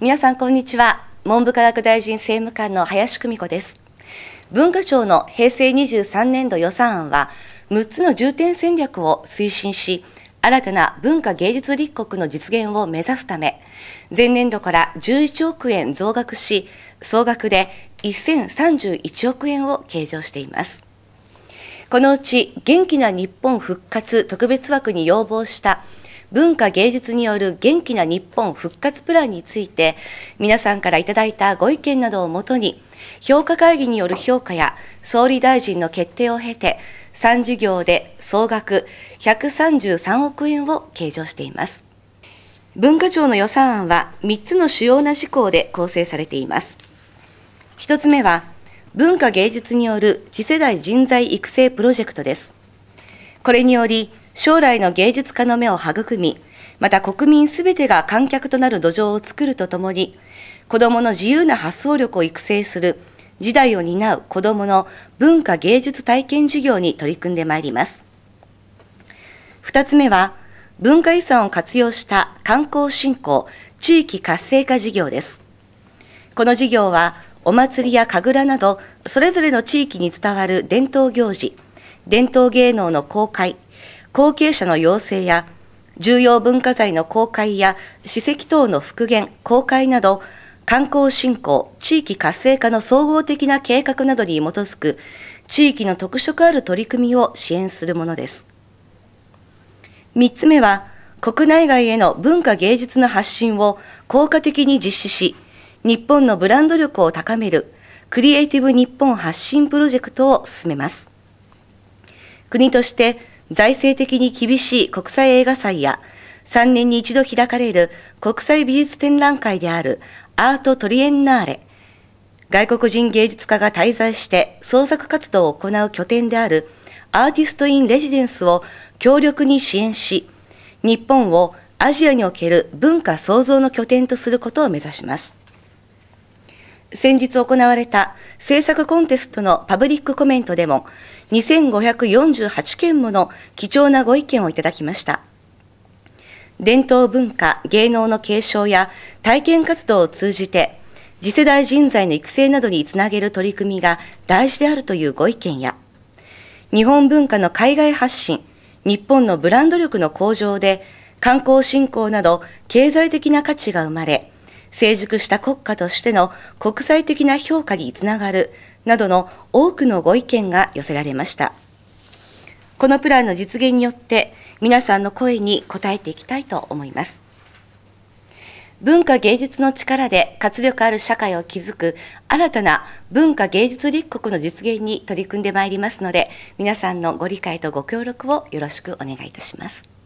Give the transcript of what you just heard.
皆さんこんにちは文部科学大臣政務官の林久美子です文化庁の平成23年度予算案は6つの重点戦略を推進し新たな文化芸術立国の実現を目指すため前年度から11億円増額し総額で1031億円を計上していますこのうち元気な日本復活特別枠に要望した文化芸術による元気な日本復活プランについて皆さんからいただいたご意見などをもとに評価会議による評価や総理大臣の決定を経て3事業で総額133億円を計上しています文化庁の予算案は3つの主要な事項で構成されています1つ目は文化芸術による次世代人材育成プロジェクトですこれにより将来の芸術家の目を育み、また国民すべてが観客となる土壌を作るとともに、子どもの自由な発想力を育成する、時代を担う子どもの文化芸術体験事業に取り組んでまいります。2つ目は、文化遺産を活用した観光振興、地域活性化事業です。この事業は、お祭りや神楽など、それぞれの地域に伝わる伝統行事、伝統芸能の公開、後継者の要請や、重要文化財の公開や史跡等の復元、公開など、観光振興、地域活性化の総合的な計画などに基づく、地域の特色ある取り組みを支援するものです。3つ目は、国内外への文化芸術の発信を効果的に実施し、日本のブランド力を高める、クリエイティブ日本発信プロジェクトを進めます。国として財政的に厳しい国際映画祭や3年に一度開かれる国際美術展覧会であるアートトリエンナーレ外国人芸術家が滞在して創作活動を行う拠点であるアーティスト・イン・レジデンスを強力に支援し日本をアジアにおける文化創造の拠点とすることを目指します先日行われた制作コンテストのパブリックコメントでも2548件もの貴重なご意見をいただきました。伝統文化、芸能の継承や体験活動を通じて、次世代人材の育成などにつなげる取り組みが大事であるというご意見や、日本文化の海外発信、日本のブランド力の向上で、観光振興など経済的な価値が生まれ、成熟した国家としての国際的な評価につながるなどの多くのご意見が寄せられました。このプランの実現によって皆さんの声に応えていきたいと思います。文化芸術の力で活力ある社会を築く新たな文化芸術立国の実現に取り組んでまいりますので皆さんのご理解とご協力をよろしくお願いいたします。